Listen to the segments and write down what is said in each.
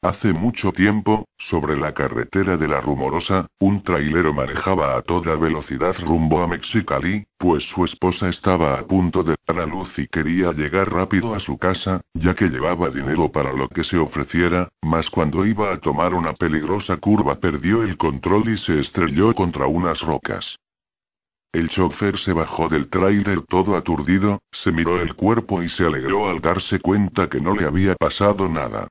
Hace mucho tiempo, sobre la carretera de la Rumorosa, un trailero manejaba a toda velocidad rumbo a Mexicali, pues su esposa estaba a punto de dar a luz y quería llegar rápido a su casa, ya que llevaba dinero para lo que se ofreciera, mas cuando iba a tomar una peligrosa curva perdió el control y se estrelló contra unas rocas. El chofer se bajó del tráiler todo aturdido, se miró el cuerpo y se alegró al darse cuenta que no le había pasado nada.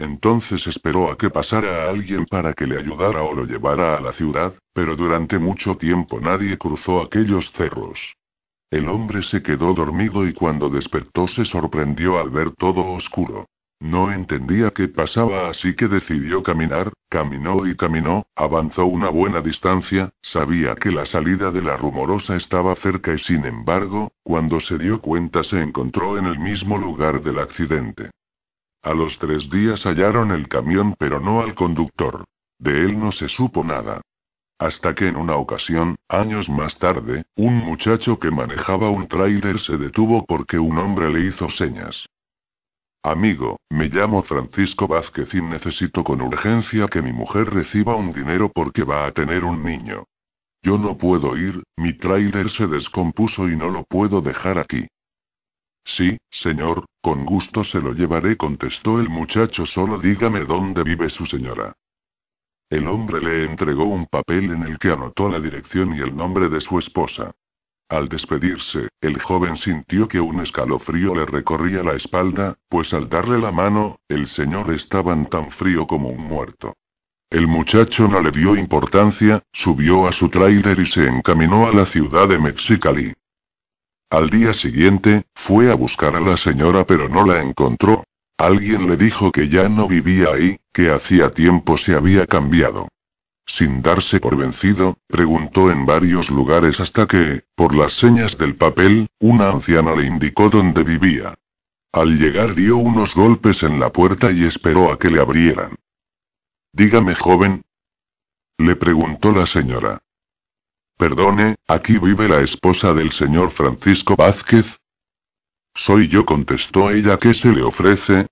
Entonces esperó a que pasara a alguien para que le ayudara o lo llevara a la ciudad, pero durante mucho tiempo nadie cruzó aquellos cerros. El hombre se quedó dormido y cuando despertó se sorprendió al ver todo oscuro. No entendía qué pasaba así que decidió caminar, caminó y caminó, avanzó una buena distancia, sabía que la salida de la rumorosa estaba cerca y sin embargo, cuando se dio cuenta se encontró en el mismo lugar del accidente. A los tres días hallaron el camión pero no al conductor. De él no se supo nada. Hasta que en una ocasión, años más tarde, un muchacho que manejaba un tráiler se detuvo porque un hombre le hizo señas. Amigo, me llamo Francisco Vázquez y necesito con urgencia que mi mujer reciba un dinero porque va a tener un niño. Yo no puedo ir, mi tráiler se descompuso y no lo puedo dejar aquí. Sí, señor, con gusto se lo llevaré, contestó el muchacho, solo dígame dónde vive su señora. El hombre le entregó un papel en el que anotó la dirección y el nombre de su esposa. Al despedirse, el joven sintió que un escalofrío le recorría la espalda, pues al darle la mano, el señor estaba tan frío como un muerto. El muchacho no le dio importancia, subió a su tráiler y se encaminó a la ciudad de Mexicali. Al día siguiente, fue a buscar a la señora pero no la encontró. Alguien le dijo que ya no vivía ahí, que hacía tiempo se había cambiado. Sin darse por vencido, preguntó en varios lugares hasta que, por las señas del papel, una anciana le indicó dónde vivía. Al llegar dio unos golpes en la puerta y esperó a que le abrieran. Dígame, joven. Le preguntó la señora. Perdone, aquí vive la esposa del señor Francisco Vázquez. Soy yo, contestó ella, ¿qué se le ofrece?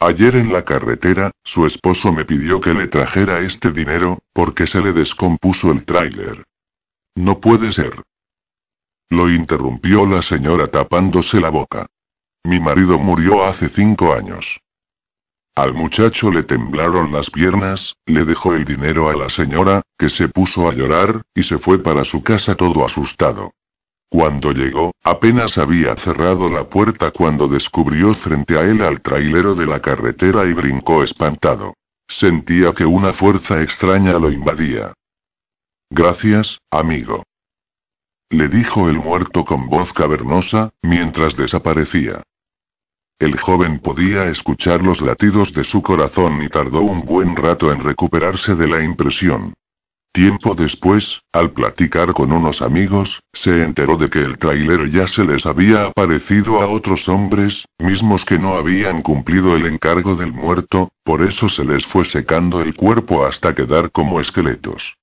Ayer en la carretera, su esposo me pidió que le trajera este dinero, porque se le descompuso el tráiler. No puede ser. Lo interrumpió la señora tapándose la boca. Mi marido murió hace cinco años. Al muchacho le temblaron las piernas, le dejó el dinero a la señora, que se puso a llorar, y se fue para su casa todo asustado. Cuando llegó, apenas había cerrado la puerta cuando descubrió frente a él al trailero de la carretera y brincó espantado. Sentía que una fuerza extraña lo invadía. Gracias, amigo. Le dijo el muerto con voz cavernosa, mientras desaparecía. El joven podía escuchar los latidos de su corazón y tardó un buen rato en recuperarse de la impresión. Tiempo después, al platicar con unos amigos, se enteró de que el trailer ya se les había aparecido a otros hombres, mismos que no habían cumplido el encargo del muerto, por eso se les fue secando el cuerpo hasta quedar como esqueletos.